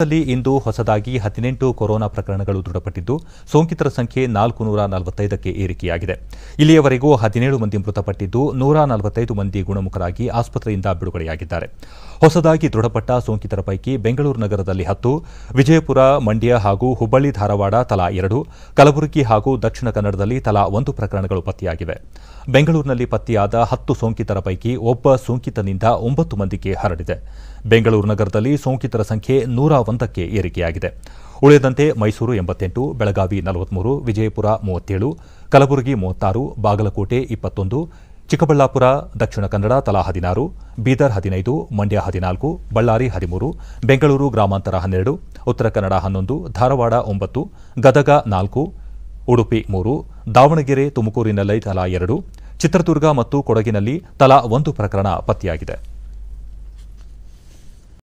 ರಾಜ್ಯದಲ್ಲಿ ಇಂದು ಹೊಸದಾಗಿ ಹದಿನೆಂಟು ಕೊರೋನಾ ಪ್ರಕರಣಗಳು ದೃಢಪಟ್ಟಿದ್ದು ಸೋಂಕಿತರ ಸಂಖ್ಯೆ ನಾಲ್ಕು ನೂರ ನಲವತ್ತೈದಕ್ಕೆ ಏರಿಕೆಯಾಗಿದೆ ಇಲ್ಲಿಯವರೆಗೂ ಹದಿನೇಳು ಮಂದಿ ಮೃತಪಟ್ಟಿದ್ದು ನೂರ ನಲವತ್ತೈದು ಮಂದಿ ಗುಣಮುಖರಾಗಿ ಆಸ್ಪತ್ರೆಯಿಂದ ಬಿಡುಗಡೆಯಾಗಿದ್ದಾರೆ ಹೊಸದಾಗಿ ದೃಢಪಟ್ಟ ಸೋಂಕಿತರ ಪೈಕಿ ಬೆಂಗಳೂರು ನಗರದಲ್ಲಿ ಹತ್ತು ವಿಜಯಪುರ ಮಂಡ್ಯ ಹಾಗೂ ಹುಬ್ಬಳ್ಳಿ ಧಾರವಾಡ ತಲಾ ಎರಡು ಕಲಬುರಗಿ ಹಾಗೂ ದಕ್ಷಿಣ ಕನ್ನಡದಲ್ಲಿ ತಲಾ ಒಂದು ಪ್ರಕರಣಗಳು ಪತ್ತೆಯಾಗಿವೆ ಬೆಂಗಳೂರಿನಲ್ಲಿ ಪತ್ತೆಯಾದ ಹತ್ತು ಸೋಂಕಿತರ ಪೈಕಿ ಒಬ್ಬ ಸೋಂಕಿತನಿಂದ ಒಂಬತ್ತು ಮಂದಿಗೆ ಹರಡಿದೆ ಬೆಂಗಳೂರು ನಗರದಲ್ಲಿ ಸೋಂಕಿತರ ಸಂಖ್ಯೆ ನೂರ ಒಂದಕ್ಕೆ ಏರಿಕೆಯಾಗಿದೆ ಉಳಿದಂತೆ ಮೈಸೂರು ಎಂಬತ್ತೆಂಟು ಬೆಳಗಾವಿ ನಲವತ್ಮೂರು ವಿಜಯಪುರ ಮೂವತ್ತೇಳು ಕಲಬುರಗಿ ಮೂವತ್ತಾರು ಬಾಗಲಕೋಟೆ ಇಪ್ಪತ್ತೊಂದು ಚಿಕ್ಕಬಳ್ಳಾಪುರ ದಕ್ಷಿಣ ಕನ್ನಡ ತಲಾ ಹದಿನಾರು ಬೀದರ್ ಹದಿನೈದು ಮಂಡ್ಯ ಹದಿನಾಲ್ಕು ಬಳ್ಳಾರಿ ಹದಿಮೂರು ಬೆಂಗಳೂರು ಗ್ರಾಮಾಂತರ ಹನ್ನೆರಡು ಉತ್ತರ ಕನ್ನಡ ಹನ್ನೊಂದು ಧಾರವಾಡ ಒಂಬತ್ತು ಗದಗ ನಾಲ್ಕು ಉಡುಪಿ ಮೂರು ದಾವಣಗೆರೆ ತುಮಕೂರಿನಲ್ಲಿ ತಲಾ ಎರಡು ಚಿತ್ರದುರ್ಗ ಮತ್ತು ಕೊಡಗಿನಲ್ಲಿ ತಲಾ ಒಂದು ಪ್ರಕರಣ ಪತ್ತೆಯಾಗಿದೆ